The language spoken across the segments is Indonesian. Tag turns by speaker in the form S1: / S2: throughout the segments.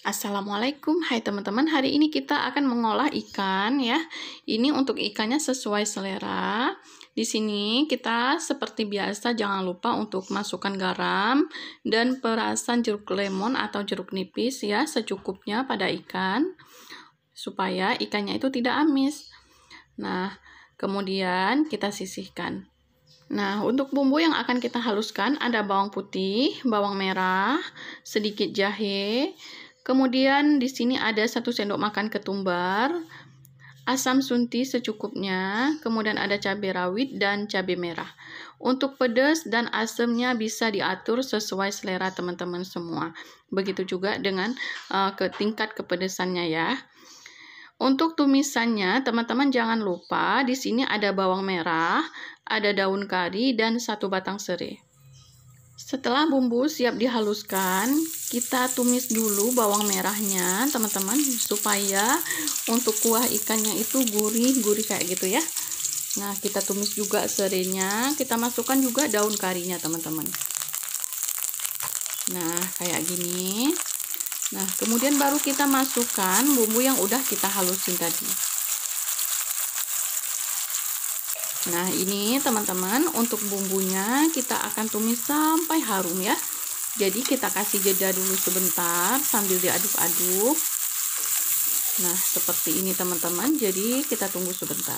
S1: Assalamualaikum, hai teman-teman. Hari ini kita akan mengolah ikan ya. Ini untuk ikannya sesuai selera. Di sini kita seperti biasa jangan lupa untuk masukkan garam dan perasan jeruk lemon atau jeruk nipis ya secukupnya pada ikan supaya ikannya itu tidak amis. Nah, kemudian kita sisihkan. Nah, untuk bumbu yang akan kita haluskan ada bawang putih, bawang merah, sedikit jahe, Kemudian di sini ada satu sendok makan ketumbar, asam sunti secukupnya, kemudian ada cabai rawit dan cabai merah. Untuk pedas dan asamnya bisa diatur sesuai selera teman-teman semua. Begitu juga dengan uh, ke tingkat kepedesannya ya. Untuk tumisannya, teman-teman jangan lupa di sini ada bawang merah, ada daun kari dan satu batang serai. Setelah bumbu siap dihaluskan, kita tumis dulu bawang merahnya, teman-teman, supaya untuk kuah ikannya itu gurih-gurih kayak gitu ya. Nah, kita tumis juga serenya, kita masukkan juga daun karinya, teman-teman. Nah, kayak gini. Nah, kemudian baru kita masukkan bumbu yang udah kita halusin tadi. Nah ini teman-teman untuk bumbunya kita akan tumis sampai harum ya Jadi kita kasih jeda dulu sebentar sambil diaduk-aduk Nah seperti ini teman-teman jadi kita tunggu sebentar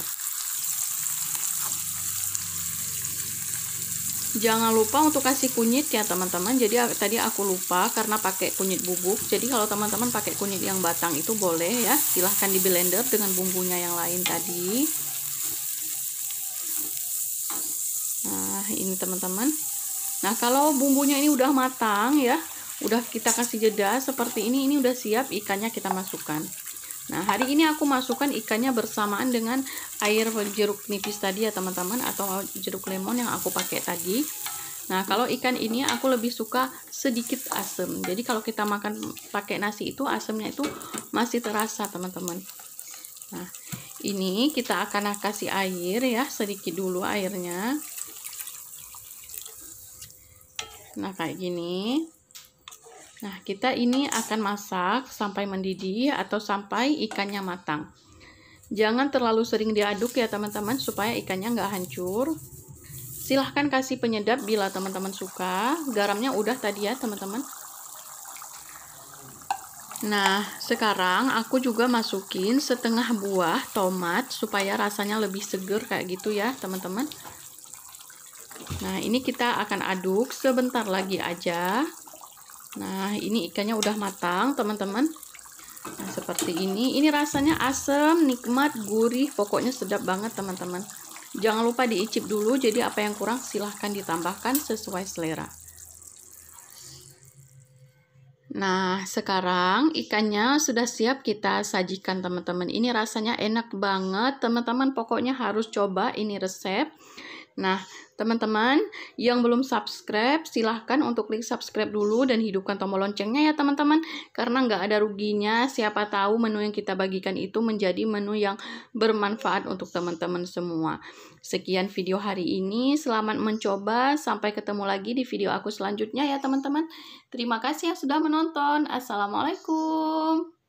S1: Jangan lupa untuk kasih kunyit ya teman-teman Jadi tadi aku lupa karena pakai kunyit bubuk Jadi kalau teman-teman pakai kunyit yang batang itu boleh ya Silahkan di blender dengan bumbunya yang lain tadi ini teman-teman nah kalau bumbunya ini udah matang ya udah kita kasih jeda seperti ini ini udah siap ikannya kita masukkan nah hari ini aku masukkan ikannya bersamaan dengan air jeruk nipis tadi ya teman-teman atau jeruk lemon yang aku pakai tadi nah kalau ikan ini aku lebih suka sedikit asem jadi kalau kita makan pakai nasi itu asemnya itu masih terasa teman-teman nah ini kita akan kasih air ya sedikit dulu airnya Nah, kayak gini. Nah, kita ini akan masak sampai mendidih atau sampai ikannya matang. Jangan terlalu sering diaduk ya teman-teman supaya ikannya nggak hancur. Silahkan kasih penyedap bila teman-teman suka. Garamnya udah tadi ya teman-teman. Nah, sekarang aku juga masukin setengah buah tomat supaya rasanya lebih seger kayak gitu ya teman-teman. Nah, ini kita akan aduk sebentar lagi aja. Nah, ini ikannya udah matang, teman-teman. Nah, seperti ini. Ini rasanya asam, nikmat, gurih, pokoknya sedap banget, teman-teman. Jangan lupa diicip dulu, jadi apa yang kurang silahkan ditambahkan sesuai selera. Nah, sekarang ikannya sudah siap kita sajikan, teman-teman. Ini rasanya enak banget, teman-teman. Pokoknya harus coba ini resep. Nah, teman-teman yang belum subscribe, silahkan untuk klik subscribe dulu dan hidupkan tombol loncengnya ya teman-teman. Karena nggak ada ruginya, siapa tahu menu yang kita bagikan itu menjadi menu yang bermanfaat untuk teman-teman semua. Sekian video hari ini, selamat mencoba, sampai ketemu lagi di video aku selanjutnya ya teman-teman. Terima kasih yang sudah menonton, Assalamualaikum.